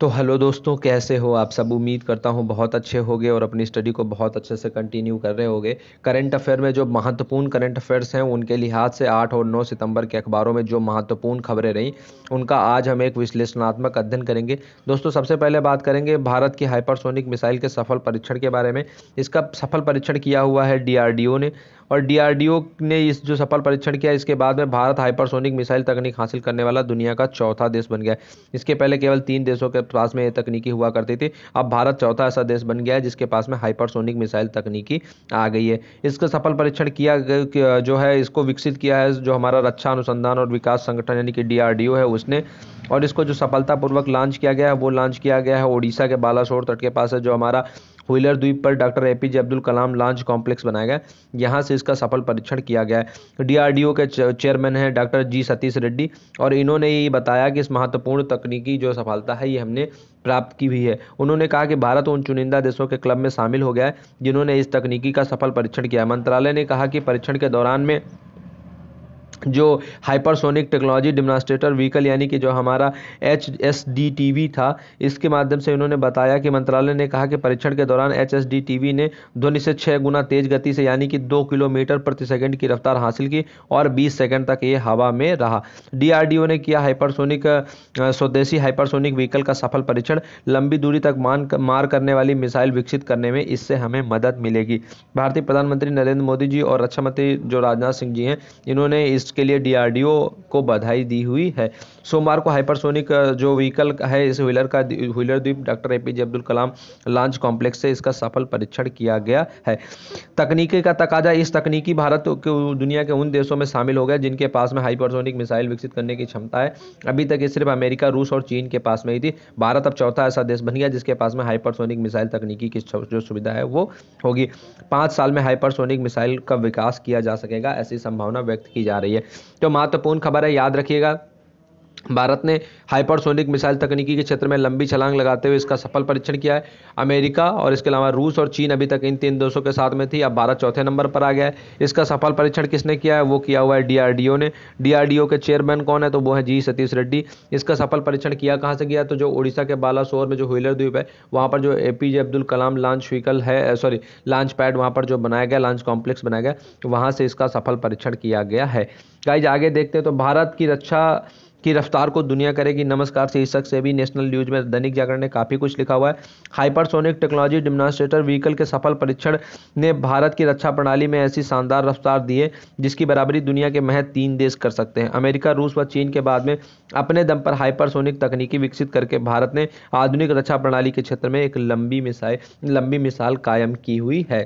तो हेलो दोस्तों कैसे हो आप सब उम्मीद करता हूँ बहुत अच्छे होगे और अपनी स्टडी को बहुत अच्छे से कंटिन्यू कर रहे होगे करंट अफेयर में जो महत्वपूर्ण करंट अफेयर्स हैं उनके लिहाज से 8 और 9 सितंबर के अखबारों में जो महत्वपूर्ण खबरें रहीं उनका आज हम एक विश्लेषणात्मक अध्ययन करेंगे दोस्तों सबसे पहले बात करेंगे भारत की हाइपरसोनिक मिसाइल के सफल परीक्षण के बारे में इसका सफल परीक्षण किया हुआ है डी ने और डीआरडीओ ने इस जो सफल परीक्षण किया इसके बाद में भारत हाइपरसोनिक मिसाइल तकनीक हासिल करने वाला दुनिया का चौथा देश बन गया इसके पहले केवल तीन देशों के पास में ये तकनीकी हुआ करती थी अब भारत चौथा ऐसा देश बन गया है जिसके पास में हाइपरसोनिक मिसाइल तकनीकी आ गई है इसका सफल परीक्षण किया जो है इसको विकसित किया है जो हमारा रक्षा अनुसंधान और विकास संगठन यानी कि डी है उसने और इसको जो सफलतापूर्वक लॉन्च किया गया है वो लॉन्च किया गया है ओडिशा के बालासोर तट के पास है जो हमारा व्हीलर द्वीप पर doctor A P J Abdul Kalam launch complex बनाया गया यहाँ से इसका सफल परीक्षण किया गया है डीआरडीओ के चेयरमैन हैं डॉक्टर जी सतीश रेड्डी और इन्होंने ये बताया कि इस महत्वपूर्ण तकनीकी जो सफलता है ये हमने प्राप्त की हुई है उन्होंने कहा कि भारत उन चुनिंदा देशों के क्लब में शामिल हो गया है जिन्होंने इस तकनीकी का सफल परीक्षण किया मंत्रालय ने कहा कि परीक्षण के दौरान में जो हाइपरसोनिक टेक्नोलॉजी डिमनास्ट्रेटर व्हीकल यानी कि जो हमारा H S D T V था इसके माध्यम से इन्होंने बताया कि मंत्रालय ने कहा कि परीक्षण के दौरान H S D T V ने ध्वनि से छः गुना तेज गति से यानी कि दो किलोमीटर प्रति सेकंड की रफ्तार हासिल की और बीस सेकंड तक ये हवा में रहा डी आर डी ओ ने किया हाइपरसोनिक स्वदेशी हाइपरसोनिक व्हीकल का सफल परीक्षण लंबी दूरी तक मान मार करने वाली मिसाइल विकसित करने में इससे हमें मदद मिलेगी भारतीय प्रधानमंत्री नरेंद्र मोदी जी और रक्षा मंत्री जो राजनाथ सिंह जी हैं इन्होंने इस इसके के लिए डीआरडीओ को बधाई दी हुई है सोमवार को हाइपरसोनिक जो व्हीकल है इस व्हीलर का व्हीलर द्वीप doctor A Abdul Kalam launch complex से इसका सफल परीक्षण किया गया है तकनीकी का तकाजा इस तकनीकी भारत के दुनिया के उन देशों में शामिल हो गया जिनके पास में हाइपरसोनिक मिसाइल विकसित करने की क्षमता है अभी तक ये सिर्फ अमेरिका रूस और चीन के पास में ही थी भारत अब चौथा ऐसा देश बन गया जिसके पास में हाइपरसोनिक मिसाइल तकनीकी की जो सुविधा है वो होगी पाँच साल में हाइपरसोनिक मिसाइल का विकास किया जा सकेगा ऐसी संभावना व्यक्त की जा रही है है तो महत्वपूर्ण खबर है याद रखिएगा भारत ने हाइपरसोनिक मिसाइल तकनीकी के क्षेत्र में लंबी छलांग लगाते हुए इसका सफल परीक्षण किया है अमेरिका और इसके अलावा रूस और चीन अभी तक इन तीन दोषों के साथ में थी अब भारत चौथे नंबर पर आ गया है इसका सफल परीक्षण किसने किया है वो किया हुआ है डीआरडीओ ने डीआरडीओ के चेयरमैन कौन है तो वो है जी सतीश रेड्डी इसका सफल परीक्षण किया कहाँ से किया तो जो उड़ीसा के बालासोर में जो हुईलर द्वीप है वहाँ पर जो A P J Abdul Kalam launch vehicle है सॉरी लॉन्च पैड वहाँ पर जो बनाया गया लॉन्च कॉम्प्लेक्स बनाया गया वहाँ से इसका सफल परीक्षण किया गया है गाइज आगे देखते हैं तो भारत की रक्षा की रफ्तार को दुनिया करेगी नमस्कार शीर्षक से भी नेशनल न्यूज में दैनिक जागरण ने काफ़ी कुछ लिखा हुआ है हाइपरसोनिक टेक्नोलॉजी डिमोन्स्ट्रेटर व्हीकल के सफल परीक्षण ने भारत की रक्षा प्रणाली में ऐसी शानदार रफ्तार दी है जिसकी बराबरी दुनिया के महज तीन देश कर सकते हैं अमेरिका रूस व चीन के बाद में अपने दम पर हाइपरसोनिक तकनीकी विकसित करके भारत ने आधुनिक रक्षा प्रणाली के क्षेत्र में एक लंबी मिसाइल लंबी मिसाल कायम की हुई है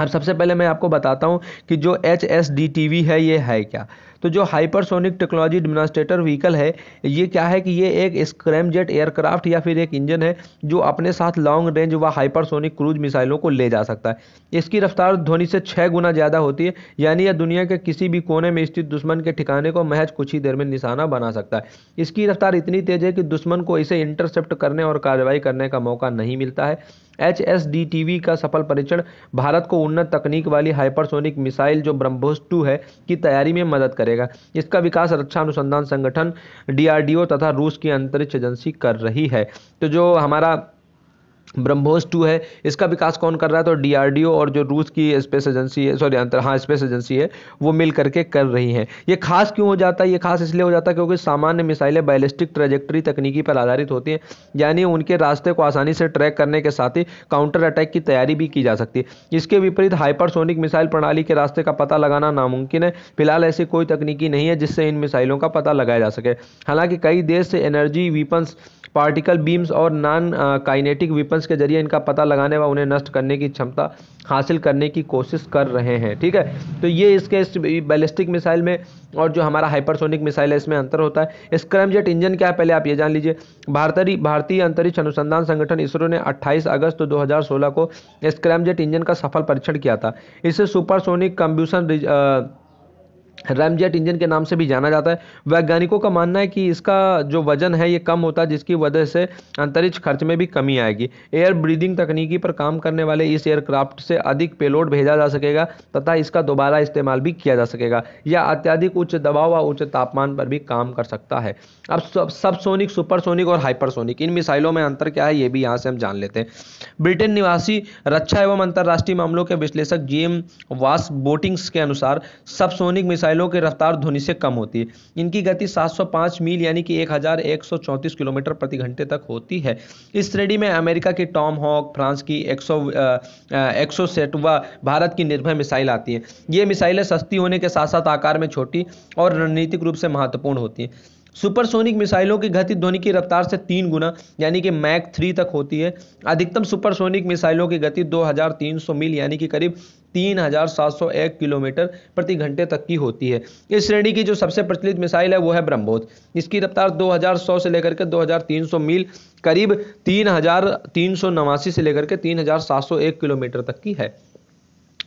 अब सबसे पहले मैं आपको बताता हूँ कि जो H S D T V है ये है क्या तो जो हाइपरसोनिक टेक्नोलॉजी डिमोनस्ट्रेटर व्हीकल है ये क्या है कि ये एक स्क्रैम जेट एयरक्राफ्ट या फिर एक इंजन है जो अपने साथ लॉन्ग रेंज व हाइपरसोनिक क्रूज मिसाइलों को ले जा सकता है इसकी रफ्तार ध्वनि से छः गुना ज़्यादा होती है यानी यह दुनिया के किसी भी कोने में स्थित दुश्मन के ठिकाने को महज कुछ ही देर में निशाना बना सकता है इसकी रफ्तार इतनी तेज़ है कि दुश्मन को इसे इंटरसेप्ट करने और कार्रवाई करने का मौका नहीं मिलता है H S D T V का सफल परीक्षण भारत को उन्नत तकनीक वाली हाइपरसोनिक मिसाइल जो ब्रह्मोस टू है की तैयारी में मदद करेगा इसका विकास रक्षा अनुसंधान संगठन डीआरडीओ तथा रूस की अंतरिक्ष एजेंसी कर रही है तो जो हमारा ब्रह्मोस टू है इसका विकास कौन कर रहा है तो डीआरडीओ और जो रूस की स्पेस एजेंसी है सॉरी अंतर हाँ स्पेस एजेंसी है वो मिल करके कर रही हैं ये खास क्यों हो जाता है ये खास इसलिए हो जाता है क्योंकि सामान्य मिसाइलें बैलिस्टिक ट्रेजेक्ट्री तकनीकी पर आधारित होती हैं यानी उनके रास्ते को आसानी से ट्रैक करने के साथ ही काउंटर अटैक की तैयारी भी की जा सकती है इसके विपरीत हाइपरसोनिक मिसाइल प्रणाली के रास्ते का पता लगाना नामुमकिन है फिलहाल ऐसी कोई तकनीकी नहीं है जिससे इन मिसाइलों का पता लगाया जा सके हालांकि कई देश एनर्जी वीपन्स पार्टिकल बीम्स और नॉन काइनेटिक वीपन वेपन्स के जरिए इनका पता लगाने व उन्हें नष्ट करने की क्षमता हासिल करने की कोशिश कर रहे हैं ठीक है तो ये इसके इस बैलिस्टिक मिसाइल में और जो हमारा हाइपरसोनिक मिसाइल है इसमें अंतर होता है स्क्रैमजेट इंजन क्या है पहले आप ये जान लीजिए भारतीय भारतीय अंतरिक्ष अनुसंधान संगठन इसरो ने 28 अगस्त 2016 को स्क्रैमजेट इंजन का सफल परीक्षण किया था इसे सुपरसोनिक कंब्यूशन रैमजेट इंजन के नाम से भी जाना जाता है वैज्ञानिकों का मानना है कि इसका जो वजन है ये कम होता है जिसकी वजह से अंतरिक्ष खर्च में भी कमी आएगी एयर ब्रीदिंग तकनीकी पर काम करने वाले इस एयरक्राफ्ट से अधिक पेलोड भेजा जा सकेगा तथा इसका दोबारा इस्तेमाल भी किया जा सकेगा यह अत्यधिक उच्च दबाव व उच्च तापमान पर भी काम कर सकता है अब सब सबसोनिक सुपरसोनिक और हाइपरसोनिक इन मिसाइलों में अंतर क्या है ये भी यहाँ से हम जान लेते हैं ब्रिटेन निवासी रक्षा एवं अंतर्राष्ट्रीय मामलों के विश्लेषक जी एम वास बोटिंग्स के अनुसार सबसोनिक मिसाइल मिसाइलों की रफ्तार ध्वनि से कम होती है इनकी गति 705 मील यानी कि 1134 किलोमीटर प्रति घंटे तक होती है इस श्रेणी में अमेरिका की टॉम हॉक फ्रांस की एक्सो एक्सो व भारत की निर्भय मिसाइल आती है ये मिसाइलें सस्ती होने के साथ साथ आकार में छोटी और रणनीतिक रूप से महत्वपूर्ण होती हैं सुपरसोनिक मिसाइलों की गति ध्वनि की रफ्तार से तीन गुना यानी कि मैक थ्री तक होती है अधिकतम सुपरसोनिक मिसाइलों की गति 2300 मील यानी कि करीब 3701 किलोमीटर प्रति घंटे तक की होती है इस श्रेणी की जो सबसे प्रचलित मिसाइल है वो है ब्रह्मोस इसकी रफ्तार 2100 से लेकर के 2300 मील करीब तीन से लेकर के तीन किलोमीटर तक की है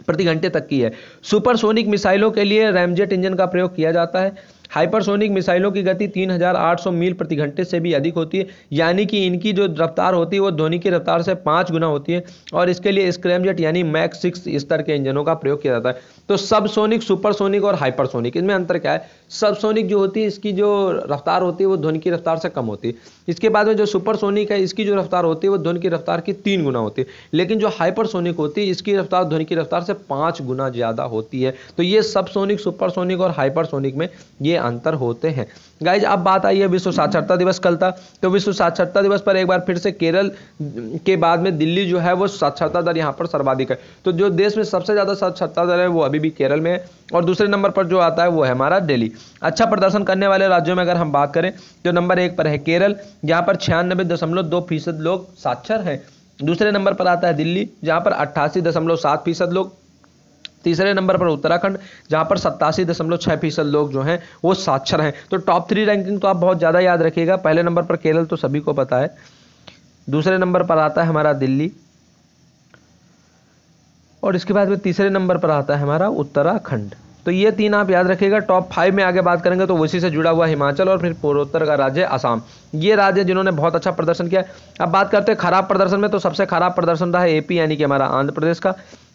प्रति घंटे तक की है सुपरसोनिक मिसाइलों के लिए रैमजेट इंजन का प्रयोग किया जाता है हाइपरसोनिक मिसाइलों की गति 3,800 मील प्रति घंटे से भी अधिक होती है यानी कि इनकी जो रफ्तार होती है वो ध्वनि की रफ्तार से पाँच गुना होती है और इसके लिए स्क्रैमजेट यानी मैक सिक्स स्तर के इंजनों का प्रयोग किया जाता है तो सबसोनिक सुपरसोनिक और हाइपरसोनिक इसमें अंतर क्या है सबसोनिक जो होती है इसकी जो रफ्तार होती है वो ध्वनि की रफ्तार से कम होती है इसके बाद में जो सुपरसोनिक है इसकी जो रफ्तार होती है वो ध्वनि की रफ्तार की तीन गुना होती है लेकिन जो हाइपरसोनिक होती है इसकी रफ्तार ध्वनि की रफ्तार से पाँच गुना ज़्यादा होती है तो ये सबसोनिक सुपरसोनिक और हाइपरसोनिक में ये अंतर होते हैं गाइज अब बात आई है विश्व साक्षरता दिवस कल था तो विश्व साक्षरता दिवस पर एक बार फिर से केरल के बाद में दिल्ली जो है वो साक्षरता दर यहाँ पर सर्वाधिक है तो जो देश में सबसे ज़्यादा साक्षरता दर है वो अभी भी केरल में है और दूसरे नंबर पर जो आता है वो है हमारा दिल्ली अच्छा प्रदर्शन करने वाले राज्यों में अगर हम बात करें तो नंबर एक पर है केरल यहाँ पर छियानबे दशमलव दो फीसद लोग साक्षर हैं दूसरे नंबर पर आता है दिल्ली जहाँ पर अट्ठासी दशमलव सात फीसद लोग तीसरे नंबर पर उत्तराखंड जहां पर सत्तासी दशमलव छह फीसद लोग जो हैं वो साक्षर हैं तो टॉप थ्री रैंकिंग तो आप बहुत ज़्यादा याद रखिएगा पहले नंबर पर केरल तो सभी को पता है दूसरे नंबर पर आता है हमारा दिल्ली और इसके बाद में तीसरे नंबर पर आता है हमारा उत्तराखंड तो ये तीन आप याद रखिएगा टॉप फाइव में आगे बात करेंगे तो उसी से जुड़ा हुआ हिमाचल और फिर पूर्वोत्तर का राज्य आसाम ये राज्य जिन्होंने बहुत अच्छा प्रदर्शन किया अब बात करते हैं खराब प्रदर्शन में तो सबसे खराब प्रदर्शन रहा है एपी यानी कि हमारा आंध्र प्रदेश का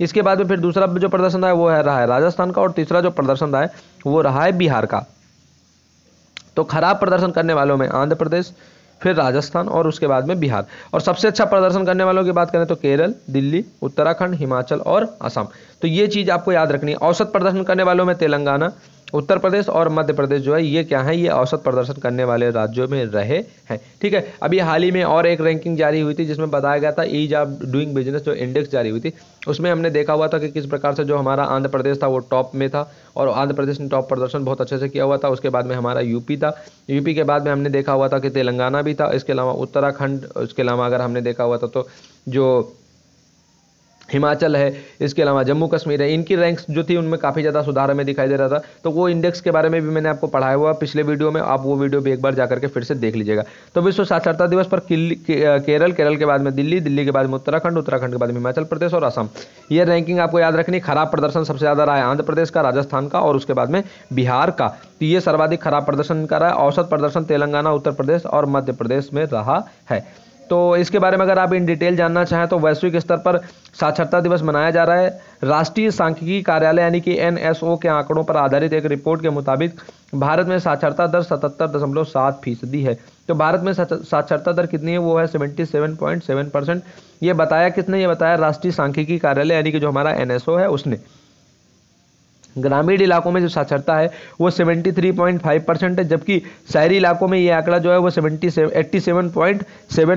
इसके बाद में फिर दूसरा जो प्रदर्शन रहा है वो है रहा है राजस्थान का और तीसरा जो प्रदर्शन रहा है वो रहा है बिहार का तो खराब प्रदर्शन करने वालों में आंध्र प्रदेश फिर राजस्थान और उसके बाद में बिहार और सबसे अच्छा प्रदर्शन करने वालों की बात करें तो केरल दिल्ली उत्तराखंड हिमाचल और असम तो ये चीज़ आपको याद रखनी है औसत प्रदर्शन करने वालों में तेलंगाना उत्तर प्रदेश और मध्य प्रदेश जो है ये क्या है ये औसत प्रदर्शन करने वाले राज्यों में रहे हैं ठीक है अभी हाल ही में और एक रैंकिंग जारी हुई थी जिसमें बताया गया था ईज ऑफ डूइंग बिजनेस जो इंडेक्स जारी हुई थी उसमें हमने देखा हुआ था कि किस प्रकार से जो हमारा आंध्र प्रदेश था वो टॉप में था और आंध्र प्रदेश ने टॉप प्रदर्शन बहुत अच्छे से किया हुआ था उसके बाद में हमारा यूपी था यूपी के बाद में हमने देखा हुआ था कि तेलंगाना भी था इसके अलावा उत्तराखंड उसके अलावा अगर हमने देखा हुआ था तो जो हिमाचल है इसके अलावा जम्मू कश्मीर है इनकी रैंक्स जो थी उनमें काफ़ी ज़्यादा सुधार हमें दिखाई दे रहा था तो वो इंडेक्स के बारे में भी मैंने आपको पढ़ाया हुआ पिछले वीडियो में आप वो वीडियो भी एक बार जाकर के फिर से देख लीजिएगा तो विश्व साक्षरता दिवस पर केरल केरल के बाद में दिल्ली दिल्ली के बाद में उत्तराखंड उत्तराखंड के बाद में हिमाचल प्रदेश और असम ये रैंकिंग आपको याद रखनी खराब प्रदर्शन सबसे ज़्यादा रहा है आंध्र प्रदेश का राजस्थान का और उसके बाद में बिहार का तो ये सर्वाधिक खराब प्रदर्शन का रहा है औसत प्रदर्शन तेलंगाना उत्तर प्रदेश और मध्य प्रदेश में रहा है तो इसके बारे में अगर आप इन डिटेल जानना चाहें तो वैश्विक स्तर पर साक्षरता दिवस मनाया जा रहा है राष्ट्रीय सांख्यिकी कार्यालय यानी कि एन के आंकड़ों पर आधारित एक रिपोर्ट के मुताबिक भारत में साक्षरता दर सतहत्तर दशमलव सात फीसदी है तो भारत में साक्षरता दर कितनी है वो है seventy seven point seven percent ये बताया किसने ये बताया राष्ट्रीय सांख्यिकी कार्यालय यानी कि जो हमारा एन है उसने ग्रामीण इलाकों में जो साक्षरता है वो 73.5 परसेंट है जबकि शहरी इलाकों में ये आंकड़ा जो है वो सेवन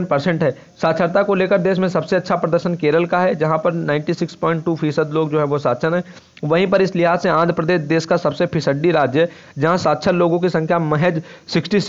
परसेंट है साक्षरता को लेकर देश में सबसे अच्छा प्रदर्शन केरल का है जहां पर 96.2 फीसद लोग जो है वो साक्षर हैं वहीं पर इस लिहाज से आंध्र प्रदेश देश का सबसे फिसड्डी राज्य है जहाँ साक्षर लोगों की संख्या महज सिक्सटी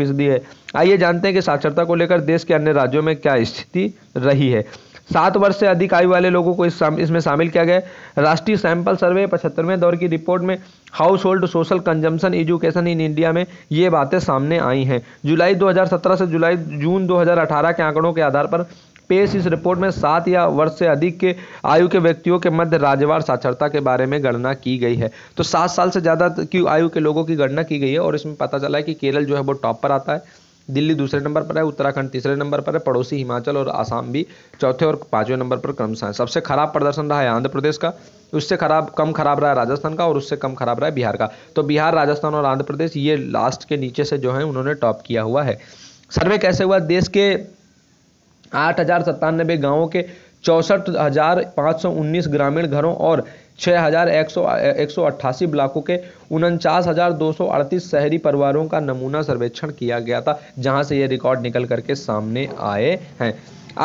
फीसदी है आइए जानते हैं कि साक्षरता को लेकर देश के अन्य राज्यों में क्या स्थिति रही है सात वर्ष से अधिक आयु वाले लोगों को इसमें शामिल किया गया राष्ट्रीय सैंपल सर्वे पचहत्तरवें दौर की रिपोर्ट में household social consumption education in India में ये बातें सामने आई हैं जुलाई 2017 से जुलाई जून 2018 के आंकड़ों के आधार पर पेश इस रिपोर्ट में सात या वर्ष से अधिक के आयु के व्यक्तियों के मध्य राज्यवार साक्षरता के बारे में गणना की गई है तो सात साल से ज़्यादा की आयु के लोगों की गणना की गई है और इसमें पता चला है कि केरल जो है वो टॉप पर आता है दिल्ली दूसरे नंबर पर है उत्तराखंड तीसरे नंबर पर है पड़ोसी हिमाचल और आसाम भी चौथे और पाँचवें नंबर पर क्रमशः है सबसे खराब प्रदर्शन रहा है आंध्र प्रदेश का उससे खराब कम खराब रहा है राजस्थान का और उससे कम खराब रहा है बिहार का तो बिहार राजस्थान और आंध्र प्रदेश ये लास्ट के नीचे से जो है उन्होंने टॉप किया हुआ है सर्वे कैसे हुआ देश के आठ हज़ार सत्तानबे गाँवों के चौंसठ हज़ार पाँच सौ उन्नीस ग्रामीण घरों और छः हज़ार एक सौ एक सौ अट्ठासी ब्लाकों के उनचास हज़ार दो सौ अड़तीस शहरी परिवारों का नमूना सर्वेक्षण किया गया था जहाँ से ये रिकॉर्ड निकल करके सामने आए हैं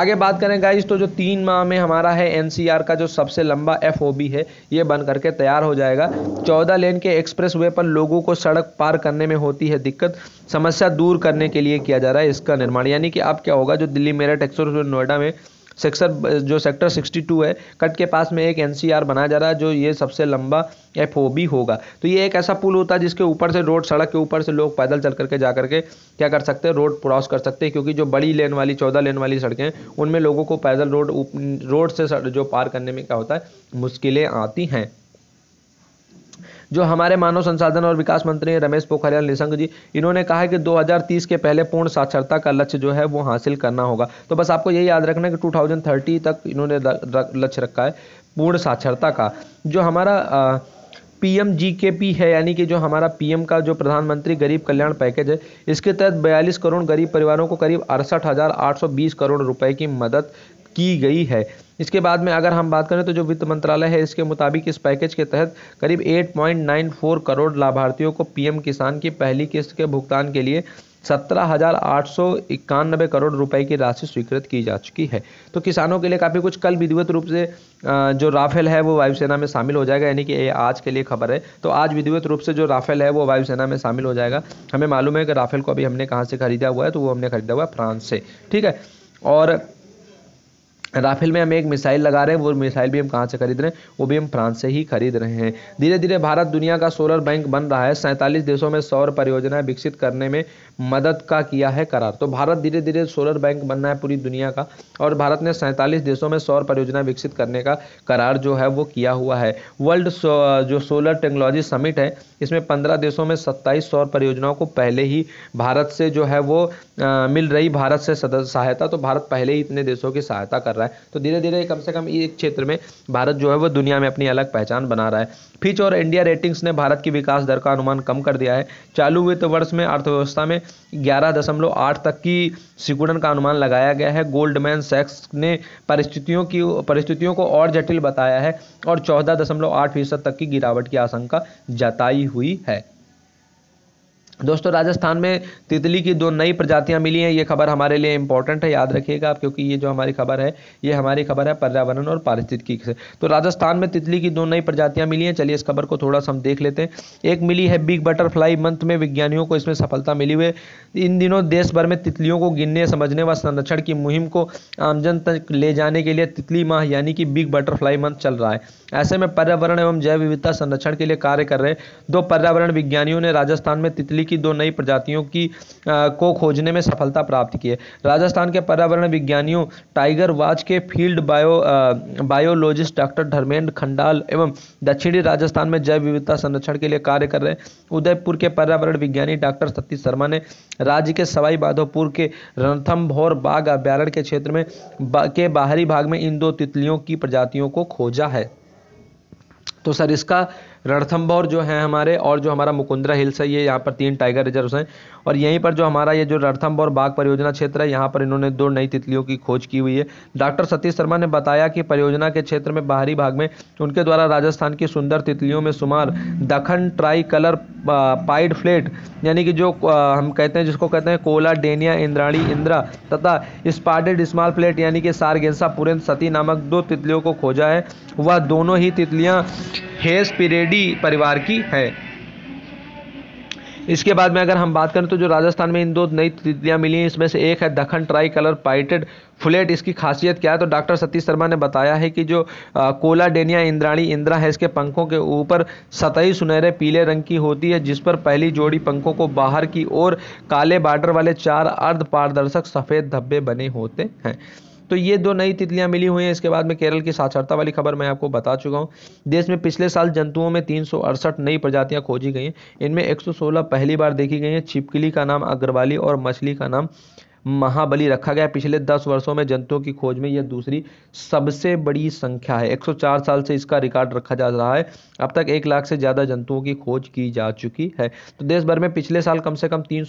आगे बात करें गाइज तो जो तीन माह में हमारा है एनसीआर का जो सबसे लंबा एफ है ये बन करके तैयार हो जाएगा चौदह लेन के एक्सप्रेस वे पर लोगों को सड़क पार करने में होती है दिक्कत समस्या दूर करने के लिए किया जा रहा है इसका निर्माण यानी कि अब क्या होगा जो दिल्ली मेरठ एक्सप्रेस नोएडा में सेक्टर जो सेक्टर 62 है कट के पास में एक एन बनाया जा रहा है जो ये सबसे लंबा एफ होगा तो ये एक ऐसा पुल होता है जिसके ऊपर से रोड सड़क के ऊपर से लोग पैदल चल करके जा करके क्या कर सकते हैं रोड क्रॉस कर सकते हैं क्योंकि जो बड़ी लेन वाली चौदह लेन वाली सड़कें उनमें लोगों को पैदल रोड रोड से जो पार करने में क्या होता है मुश्किलें आती हैं जो हमारे मानव संसाधन और विकास मंत्री रमेश पोखरियाल निशंक जी इन्होंने कहा है कि 2030 के पहले पूर्ण साक्षरता का लक्ष्य जो है वो हासिल करना होगा तो बस आपको यही याद रखना है कि 2030 तक इन्होंने लक्ष्य रखा है पूर्ण साक्षरता का जो हमारा आ, पीएम जीकेपी है यानी कि जो हमारा पीएम का जो प्रधानमंत्री गरीब कल्याण पैकेज है इसके तहत बयालीस करोड़ गरीब परिवारों को करीब अड़सठ हज़ार आठ सौ बीस करोड़ रुपए की मदद की गई है इसके बाद में अगर हम बात करें तो जो वित्त मंत्रालय है इसके मुताबिक इस पैकेज के तहत करीब 8.94 करोड़ लाभार्थियों को पीएम किसान की पहली किस्त के भुगतान के लिए सत्रह हजार आठ सौ इक्यानबे करोड़ रुपए की राशि स्वीकृत की जा चुकी है तो किसानों के लिए काफ़ी कुछ कल विधिवत रूप से जो राफेल है वो वायुसेना में शामिल हो जाएगा यानी कि ये आज के लिए खबर है तो आज विधिवत रूप से जो राफेल है वो वायुसेना में शामिल हो जाएगा हमें मालूम है कि राफेल को अभी हमने कहाँ से खरीदा हुआ है तो वो हमने खरीदा हुआ है फ्रांस से ठीक है और राफेल में हम एक मिसाइल लगा रहे हैं वो मिसाइल भी हम कहाँ से खरीद रहे हैं वो भी हम फ्रांस से ही खरीद रहे हैं धीरे धीरे भारत दुनिया का सोलर बैंक बन रहा है सैंतालीस देशों में सौर परियोजनाएं विकसित करने में मदद का किया है करार तो भारत धीरे धीरे सोलर बैंक बनना है पूरी दुनिया का और भारत ने सैंतालीस देशों में सौर परियोजना विकसित करने का करार जो है वो किया हुआ है वर्ल्ड जो सोलर टेक्नोलॉजी समिट है इसमें पंद्रह देशों में सत्ताईस सौर परियोजनाओं को पहले ही भारत से जो है वो मिल रही भारत से सहायता तो भारत पहले ही इतने देशों की सहायता कर रहा है रहा है तो धीरे धीरे कम से कम इस क्षेत्र में भारत जो है वो दुनिया में अपनी अलग पहचान बना रहा है फिच और इंडिया रेटिंग्स ने भारत की विकास दर का अनुमान कम कर दिया है चालू वित्त तो वर्ष में अर्थव्यवस्था में ग्यारह दशमलव आठ तक की सिकुड़न का अनुमान लगाया गया है गोल्डमैन सेक्स ने परिस्थितियों की परिस्थितियों को और जटिल बताया है और चौदह दशमलव आठ फीसद तक की गिरावट की आशंका जताई हुई है दोस्तों राजस्थान में तितली की दो नई प्रजातियां मिली हैं ये खबर हमारे लिए इंपॉर्टेंट है याद रखिएगा आप क्योंकि ये जो हमारी खबर है ये हमारी खबर है पर्यावरण और पारिस्थितिकी से तो राजस्थान में तितली की दो नई प्रजातियां मिली हैं चलिए इस खबर को थोड़ा सा हम देख लेते हैं एक मिली है बिग बटरफ्लाई मंथ में विज्ञानियों को इसमें सफलता मिली हुई इन दिनों देश भर में तितलियों को गिनने समझने व संरक्षण की मुहिम को आमजन तक ले जाने के लिए तितली माह यानी कि बिग बटरफ्लाई मंथ चल रहा है ऐसे में पर्यावरण एवं जैव विविधता संरक्षण के लिए कार्य कर रहे दो पर्यावरण विज्ञानियों ने राजस्थान में तितली मछली की दो नई प्रजातियों की आ, को खोजने में सफलता प्राप्त की है राजस्थान के पर्यावरण विज्ञानियों टाइगर वाच के field bio ah, biologist doctor Dharmendra Khandal एवं दक्षिणी राजस्थान में जैव विविधता संरक्षण के लिए कार्य कर रहे हैं उदयपुर के पर्यावरण विज्ञानी डॉक्टर सतीश शर्मा ने राज्य के सवाई माधोपुर के रणथम भोर बाघ अभ्यारण्य के क्षेत्र में के बाहरी भाग में इन दो तितलियों की प्रजातियों को खोजा है तो सर इसका रणथम्भौर जो है हमारे और जो हमारा मुकुंदरा हिल्स है ये यहाँ पर तीन टाइगर रिजर्व हैं और यहीं पर जो हमारा ये जो रणथम्बोर बाघ परियोजना क्षेत्र है यहाँ पर इन्होंने दो नई तितलियों की खोज की हुई है डॉक्टर सतीश शर्मा ने बताया कि परियोजना के क्षेत्र में बाहरी भाग में उनके द्वारा राजस्थान की सुंदर तितलियों में सुमार Deccan tricolour pied flat यानी कि जो हम कहते हैं जिसको कहते हैं कोला डेनिया इंद्राणी इंद्रा तथा स्पार्टेड स्मॉल फ्लेट यानी कि सारगेंसा पुरेंद सती नामक दो तितलियों को खोजा है वह दोनों ही तितलियाँ हेस्पिरेडी परिवार की हैं इसके बाद में अगर हम बात करें तो जो राजस्थान में इन दो नई तितलियाँ मिली हैं इसमें से एक है Deccan tricolour pied flat इसकी खासियत क्या है तो डॉक्टर सतीश शर्मा ने बताया है कि जो कोला डेनिया इंद्राणी इंद्रा है इसके पंखों के ऊपर सतही सुनहरे पीले रंग की होती है जिस पर पहली जोड़ी पंखों को बाहर की ओर काले बार्डर वाले चार अर्ध पारदर्शक सफ़ेद धब्बे बने होते हैं तो ये दो नई तितलियां मिली हुई हैं इसके बाद में केरल की साक्षरता वाली खबर मैं आपको बता चुका हूँ देश में पिछले साल जंतुओं में तीन नई प्रजातियां खोजी गई हैं इनमें एक पहली बार देखी गई हैं छिपकली का नाम अग्रवाली और मछली का नाम महाबली रखा गया पिछले दस वर्षों में जंतुओं की खोज में यह दूसरी सबसे बड़ी संख्या है 104 साल से इसका रिकॉर्ड रखा जा रहा है अब तक एक लाख से ज़्यादा जंतुओं की खोज की जा चुकी है तो देश भर में पिछले साल कम से कम तीन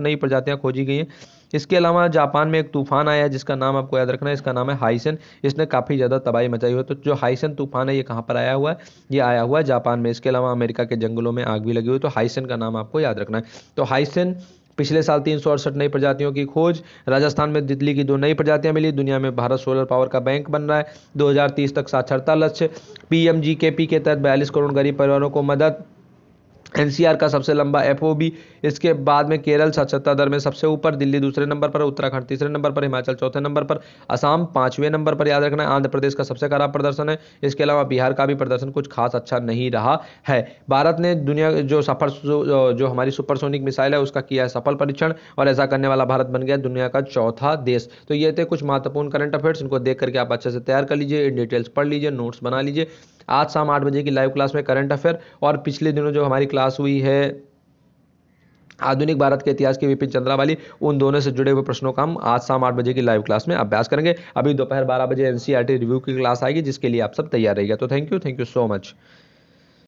नई प्रजातियाँ खोजी गई हैं इसके अलावा जापान में एक तूफान आया जिसका नाम आपको याद रखना है इसका नाम है हाइसन इसने काफ़ी ज़्यादा तबाही मचाई हुई तो जो हाइसन तूफान है ये कहाँ पर आया हुआ है ये आया हुआ है जापान में इसके अलावा अमेरिका के जंगलों में आग भी लगी हुई तो हाइसन का नाम आपको याद रखना है तो हाइसन पिछले साल तीन नई प्रजातियों की खोज राजस्थान में दिल्ली की दो नई प्रजातियां मिली दुनिया में भारत सोलर पावर का बैंक बन रहा है 2030 तक साक्षरता लक्ष्य पीएमजीकेपी के तहत बयालीस करोड़ गरीब परिवारों को मदद एनसीआर का सबसे लंबा एफओबी इसके बाद में केरल साक्षरता दर में सबसे ऊपर दिल्ली दूसरे नंबर पर उत्तराखंड तीसरे नंबर पर हिमाचल चौथे नंबर पर असम पांचवें नंबर पर याद रखना है आंध्र प्रदेश का सबसे खराब प्रदर्शन है इसके अलावा बिहार का भी प्रदर्शन कुछ खास अच्छा नहीं रहा है भारत ने दुनिया जो सफर जो हमारी सुपरसोनिक मिसाइल है उसका किया है सफल परीक्षण और ऐसा करने वाला भारत बन गया दुनिया का चौथा देश तो ये थे कुछ महत्वपूर्ण करंट अफेयर्स इनको देख करके आप अच्छे से तैयार कर लीजिए डिटेल्स पढ़ लीजिए नोट्स बना लीजिए आज शाम आठ बजे की लाइव क्लास में करंट अफेयर और पिछले दिनों जो हमारी क्लास हुई है आधुनिक भारत के इतिहास के विपिन चंद्रा वाली उन दोनों से जुड़े हुए प्रश्नों का हम आज शाम आठ बजे की लाइव क्लास में अभ्यास करेंगे अभी दोपहर बारह बजे एनसीईआरटी रिव्यू e की क्लास आएगी जिसके लिए आप सब तैयार रहेगा तो thank you thank you so much